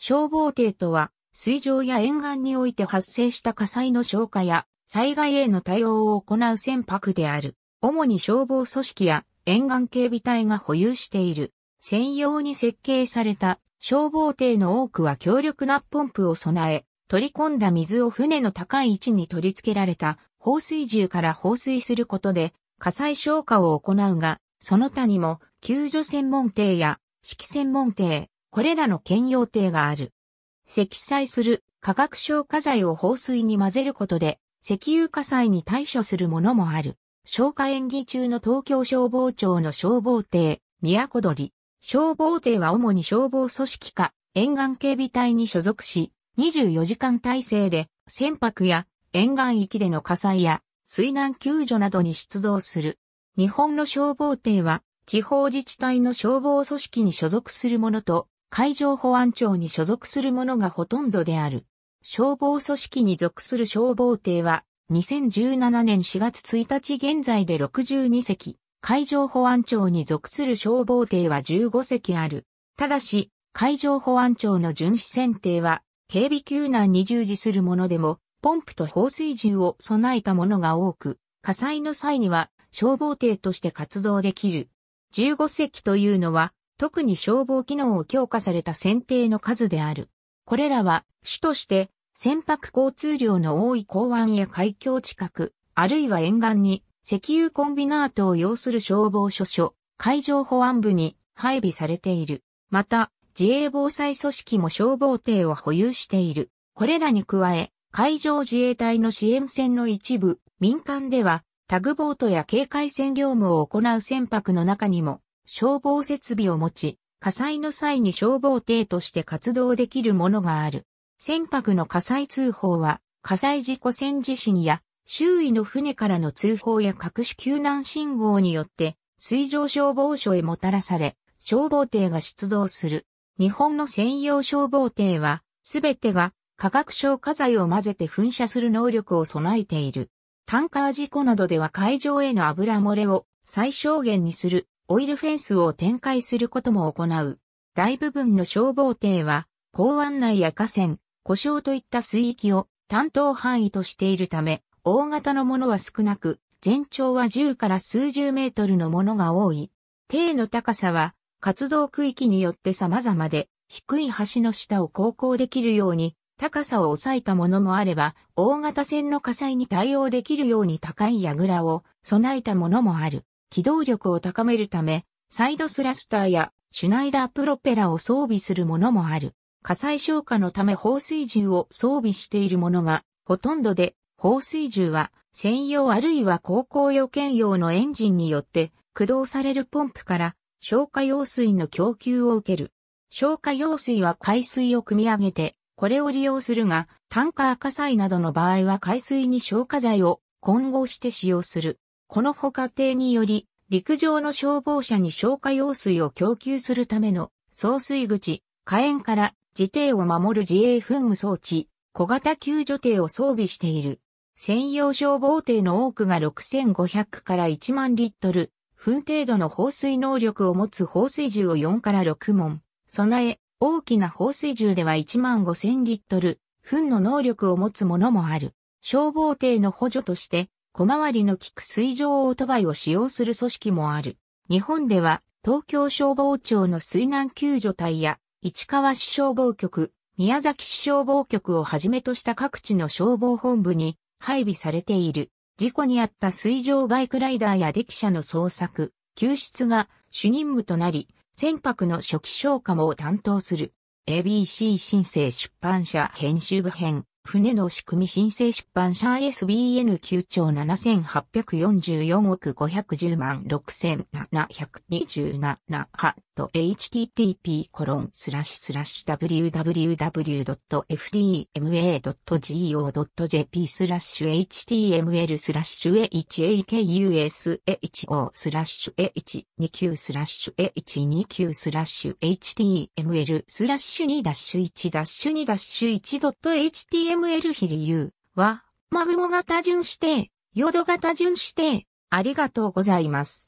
消防艇とは、水上や沿岸において発生した火災の消火や災害への対応を行う船舶である。主に消防組織や沿岸警備隊が保有している。専用に設計された消防艇の多くは強力なポンプを備え、取り込んだ水を船の高い位置に取り付けられた放水銃から放水することで火災消火を行うが、その他にも救助専門艇や指揮専門艇、これらの兼用艇がある。積載する化学消火剤を放水に混ぜることで、石油火災に対処するものもある。消火演技中の東京消防庁の消防艇、都鳥。消防艇は主に消防組織か、沿岸警備隊に所属し、24時間体制で、船舶や沿岸域での火災や水難救助などに出動する。日本の消防艇は、地方自治体の消防組織に所属するものと海上保安庁に所属するものがほとんどである。消防組織に属する消防艇は、2017年4月1日現在で62隻、海上保安庁に属する消防艇は15隻ある。ただし、海上保安庁の巡視船艇は、警備救難に従事するものでも、ポンプと放水銃を備えたものが多く、火災の際には消防艇として活動できる。15隻というのは、特に消防機能を強化された船艇の数である。これらは主として船舶交通量の多い港湾や海峡近く、あるいは沿岸に石油コンビナートを要する消防署所、海上保安部に配備されている。また、自衛防災組織も消防艇を保有している。これらに加え、海上自衛隊の支援船の一部、民間では、タグボートや警戒船業務を行う船舶の中にも、消防設備を持ち、火災の際に消防艇として活動できるものがある。船舶の火災通報は、火災事故船地震や、周囲の船からの通報や各種救難信号によって、水上消防署へもたらされ、消防艇が出動する。日本の専用消防艇は、すべてが化学消火剤を混ぜて噴射する能力を備えている。タンカー事故などでは海上への油漏れを最小限にするオイルフェンスを展開することも行う。大部分の消防艇は、港湾内や河川、故障といった水域を担当範囲としているため、大型のものは少なく、全長は10から数十メートルのものが多い。艇の高さは、活動区域によって様々で、低い橋の下を航行できるように、高さを抑えたものもあれば、大型船の火災に対応できるように高い櫓を備えたものもある。機動力を高めるため、サイドスラスターやシュナイダープロペラを装備するものもある。火災消火のため放水銃を装備しているものがほとんどで、放水銃は専用あるいは航行予見用のエンジンによって駆動されるポンプから消火用水の供給を受ける。消火用水は海水を汲み上げて、これを利用するが、タンカー火災などの場合は海水に消火剤を混合して使用する。このほか艇により、陸上の消防車に消火用水を供給するための送水口、火炎から自艇を守る自衛噴霧装置、小型救助艇を装備している。専用消防艇の多くが6500から1万リットル、噴程度の放水能力を持つ放水銃を4から6門、備え、大きな放水銃では1万5000リットル、噴の能力を持つものもある。消防艇の補助として、小回りの効く水上オートバイを使用する組織もある。日本では、東京消防庁の水難救助隊や、市川市消防局、宮崎市消防局をはじめとした各地の消防本部に配備されている。事故にあった水上バイクライダーや溺者の捜索、救出が主任務となり、船舶の初期消火も担当する。ABC 申請出版社編集部編、船の仕組み申請出版社 ISBN9 兆7844億510万6727 h t t p コロンススララッッシシュュ w w w f d m a g o j p スラッシュ html スラッシュ h1akush o スラッシュ h29 スラッシュ h29 スラッシュ html スラッシュ 2-1-2-1.html 比理由はマグモ型順指定、ヨード型順指定、ありがとうございます。